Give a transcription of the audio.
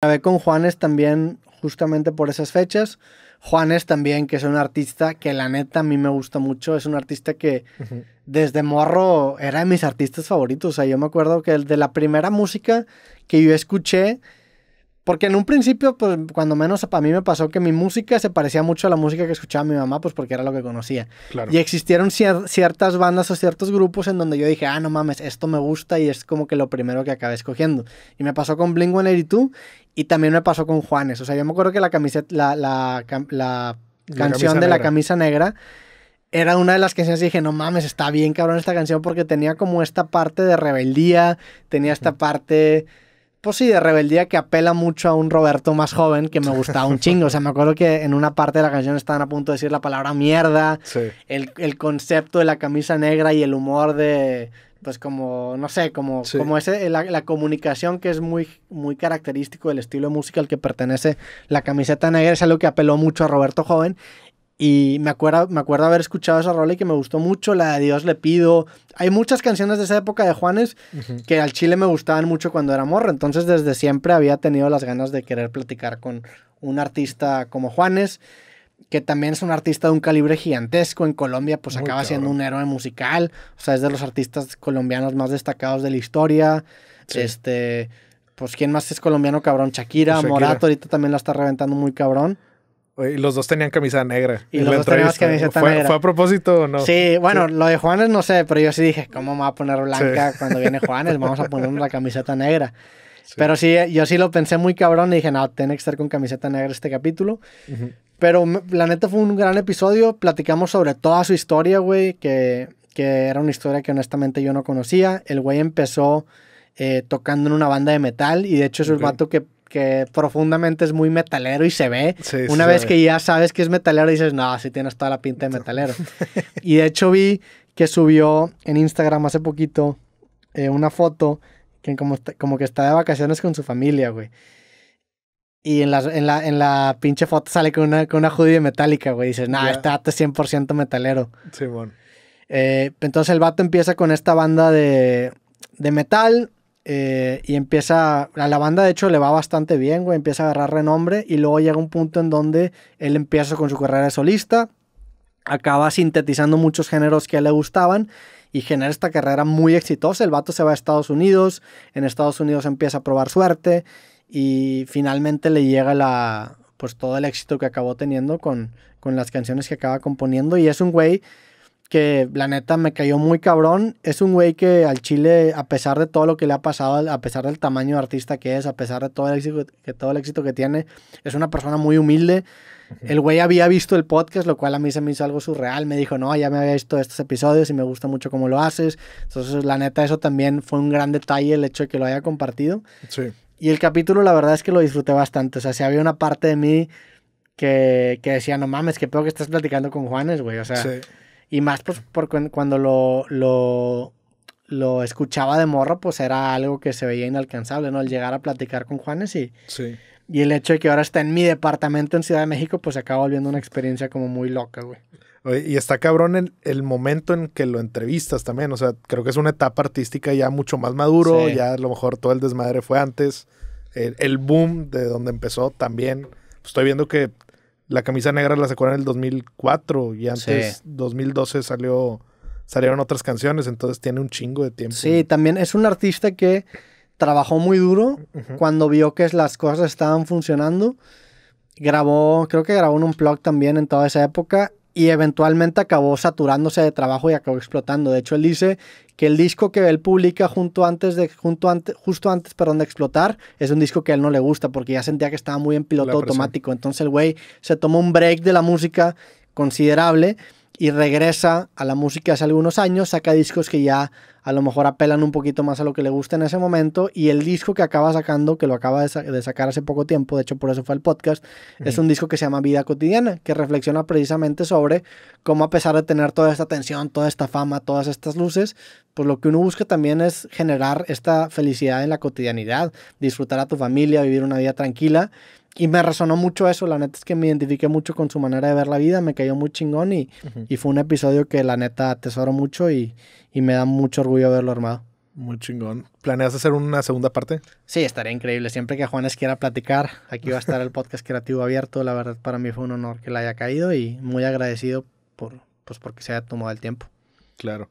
Grabé con Juanes también justamente por esas fechas. Juanes también, que es un artista que la neta a mí me gusta mucho. Es un artista que desde morro era de mis artistas favoritos. O sea, yo me acuerdo que de la primera música que yo escuché porque en un principio, pues cuando menos para mí me pasó que mi música se parecía mucho a la música que escuchaba mi mamá, pues porque era lo que conocía. Y existieron ciertas bandas o ciertos grupos en donde yo dije, ah, no mames, esto me gusta y es como que lo primero que acabé escogiendo. Y me pasó con Blink 182 y también me pasó con Juanes. O sea, yo me acuerdo que la camiseta, la, la, la, canción de la camisa negra era una de las canciones y dije, no mames, está bien cabrón esta canción porque tenía como esta parte de rebeldía, tenía esta parte pues sí, de rebeldía que apela mucho a un Roberto más joven que me gustaba un chingo. O sea, me acuerdo que en una parte de la canción estaban a punto de decir la palabra mierda, el, concepto de la camisa negra y el humor de, pues como, no sé, como, como ese, la, comunicación que es muy, muy característico del estilo musical que pertenece la camiseta negra, es algo que apeló mucho a Roberto joven y me acuerdo, me acuerdo haber escuchado esa rola y que me gustó mucho, la de Dios le pido. Hay muchas canciones de esa época de Juanes que al chile me gustaban mucho cuando era morro. Entonces desde siempre había tenido las ganas de querer platicar con un artista como Juanes, que también es un artista de un calibre gigantesco. En Colombia pues acaba siendo un héroe musical. O sea, es de los artistas colombianos más destacados de la historia. Este pues quién más es colombiano cabrón, Shakira, pues Morato ahorita también la está reventando muy cabrón. Y los dos tenían camisa negra. Y los dos teníamos camisa negra. ¿Fue a propósito o no? Sí, bueno, lo de Juanes no sé, pero yo sí dije, ¿cómo me va a poner blanca cuando viene Juanes? Vamos a ponernos la camiseta negra. Pero sí, yo sí lo pensé muy cabrón y dije, no, tiene que estar con camiseta negra este capítulo. Pero la neta fue un gran episodio. Platicamos sobre toda su historia, güey, que, que era una historia que honestamente yo no conocía. El güey empezó eh, tocando en una banda de metal y de hecho es un el vato que que profundamente es muy metalero y se ve. Una vez que ya sabes que es metalero, dices, no, si tienes toda la pinta de metalero. y de hecho vi que subió en Instagram hace poquito eh, una foto que como, que está de vacaciones con su familia, güey. Y en la, en la, en la pinche foto sale con una, con una metálica, güey. Dices, no, este vato es 100% metalero. Sí, bueno. Eh, entonces el vato empieza con esta banda de, de metal. Eh, y empieza, a la banda de hecho le va bastante bien, güey, empieza a agarrar renombre y luego llega un punto en donde él empieza con su carrera de solista, acaba sintetizando muchos géneros que le gustaban y genera esta carrera muy exitosa. El vato se va a Estados Unidos, en Estados Unidos empieza a probar suerte y finalmente le llega la, pues todo el éxito que acabó teniendo con, con las canciones que acaba componiendo y es un güey que la neta me cayó muy cabrón. Es un güey que al Chile, a pesar de todo lo que le ha pasado, a pesar del tamaño de artista que es, a pesar de todo el éxito que, todo el éxito que tiene, es una persona muy humilde. El güey había visto el podcast, lo cual a mí se me hizo algo surreal. Me dijo, no, ya me había visto estos episodios y me gusta mucho cómo lo haces. Entonces, la neta, eso también fue un gran detalle el hecho de que lo haya compartido. Y el capítulo, la verdad es que lo disfruté bastante. O sea, si había una parte de mí que, que decía, no mames, que peor que estás platicando con Juanes, güey. O sea, y más pues porque cuando lo, lo, escuchaba de morro, pues era algo que se veía inalcanzable, ¿no? El llegar a platicar con Juanes y... Sí. Y el hecho de que ahora está en mi departamento en Ciudad de México, pues acaba volviendo una experiencia como muy loca, güey. Y está cabrón el, el, momento en que lo entrevistas también. O sea, creo que es una etapa artística ya mucho más maduro. Ya a lo mejor todo el desmadre fue antes. El, el, boom de donde empezó también. Pues, estoy viendo que la camisa negra la sacó en el 2004 y antes, 2012 salió, salieron otras canciones, entonces tiene un chingo de tiempo. Sí, también es un artista que trabajó muy duro cuando vio que las cosas estaban funcionando. Grabó, creo que grabó en un plug también en toda esa época y eventualmente acabó saturándose de trabajo y acabó explotando. De hecho, él dice que el disco que él publica junto antes de, junto justo antes de explotar es un disco que a él no le gusta porque ya sentía que estaba muy en piloto automático. Entonces el güey se tomó un break de la música considerable y regresa a la música hace algunos años, saca discos que ya a lo mejor apelan un poquito más a lo que le gusta en ese momento y el disco que acaba sacando, que lo acaba de, sacar hace poco tiempo, de hecho por eso fue el podcast, es un disco que se llama Vida Cotidiana, que reflexiona precisamente sobre cómo a pesar de tener toda esta atención, toda esta fama, todas estas luces, pues lo que uno busca también es generar esta felicidad en la cotidianidad, disfrutar a tu familia, vivir una vida tranquila y me resonó mucho eso, la neta es que me identifiqué mucho con su manera de ver la vida, me cayó muy chingón y, y fue un episodio que la neta atesoro mucho y, me da mucho orgullo verlo armado. Muy chingón. ¿Planeas hacer una segunda parte? Sí, estaría increíble. Siempre que Juanes quiera platicar, aquí va a estar el podcast creativo abierto. La verdad, para mí fue un honor que le haya caído y muy agradecido por, pues, porque se haya tomado el tiempo. Claro.